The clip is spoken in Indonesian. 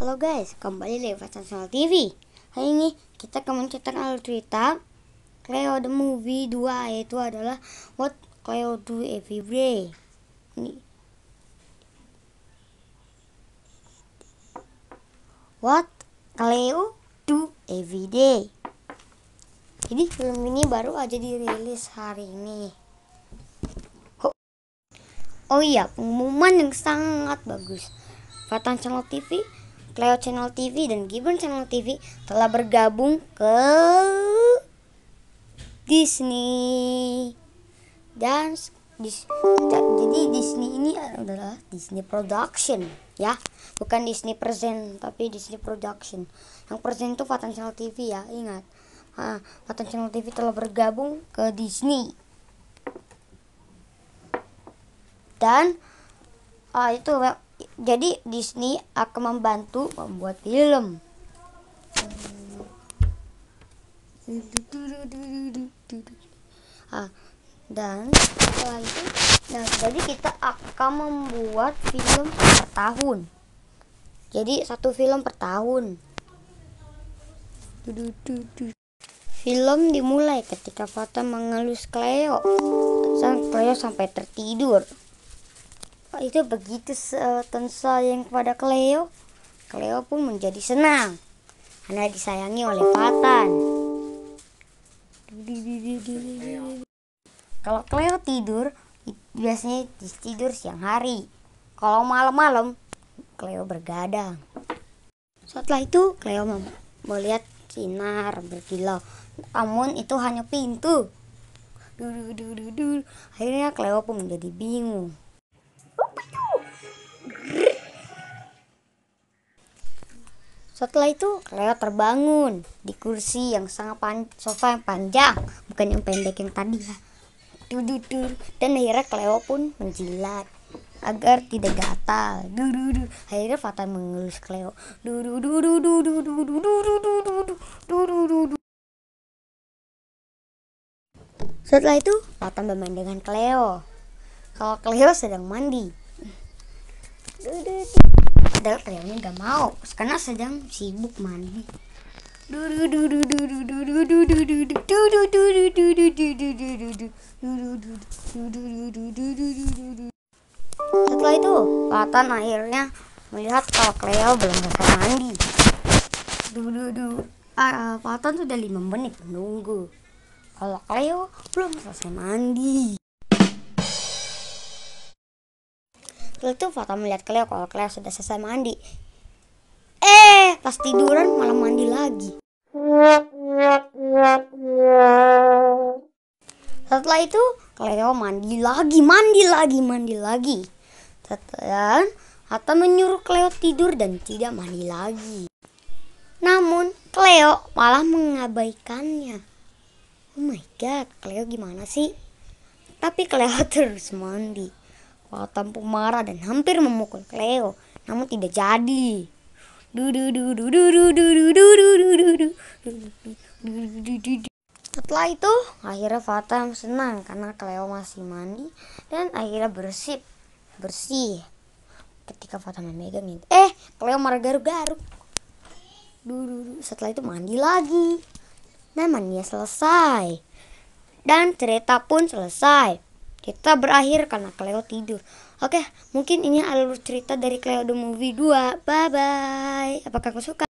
Halo guys, kembali di channel TV. Hari ini kita akan menceritakan cerita Cleo the Movie 2 yaitu adalah What Cleo Do Every Day. Ini. What Cleo Do Every Day. Jadi film ini baru aja dirilis hari ini. Oh, oh iya, pengumuman yang sangat bagus. Fatan Channel TV Cleo Channel TV dan Gibbon Channel TV telah bergabung ke Disney. Dan dis, jadi Disney ini adalah Disney Production ya, bukan Disney Present tapi Disney Production. Yang Present itu Fatan Channel TV ya, ingat. Ha, Fatan Channel TV telah bergabung ke Disney. Dan ah itu jadi Disney akan membantu membuat film. Ah, dan setelah itu, nah jadi kita akan membuat film per tahun. Jadi satu film per tahun. Film dimulai ketika Fata mengelus Cleo. Sang Cleo sampai tertidur itu begitu eh, Tensa yang kepada Cleo, Cleo pun menjadi senang karena disayangi oleh Patan. Kalau Cleo tidur, biasanya tidur siang hari. Kalau malam-malam, Cleo bergadang. Setelah itu, Cleo melihat sinar berkilau. Namun itu hanya pintu. Akhirnya Cleo pun menjadi bingung. Setelah itu, Leo terbangun di kursi yang sangat pan sofa yang panjang, bukan yang pendek yang tadi ya. Dududur. Dan akhirnya Cleo pun menjilat agar tidak gatal. Dududur. Akhirnya Fata mengelus Cleo. Setelah itu, bermain memandangkan Cleo. Kalau Cleo sedang mandi, Padahal Reoni gak mau karena sedang sibuk mandi. Setelah itu, Patan akhirnya melihat kalau Cleo belum selesai mandi. Ah, sudah lima menit menunggu. Kalau Cleo belum selesai mandi. Pil tuh foto melihat Cleo kalau Cleo sudah selesai mandi. Eh, pas tiduran malah mandi lagi. Setelah itu, Cleo mandi lagi, mandi lagi, mandi lagi. Dan Hatta menyuruh Cleo tidur dan tidak mandi lagi. Namun, Cleo malah mengabaikannya. Oh my god, Cleo gimana sih? Tapi Cleo terus mandi. Watan marah dan hampir memukul Cleo, namun tidak jadi. Setelah itu, akhirnya Fatam senang karena Cleo masih mandi dan akhirnya bersih. Bersih. Ketika Fatam memegang itu, eh, Cleo marah garuk-garuk. Setelah itu mandi lagi. namanya selesai. Dan cerita pun selesai kita berakhir karena Cleo tidur. Oke, mungkin ini alur cerita dari Cleo the Movie 2. Bye-bye. Apakah kau suka?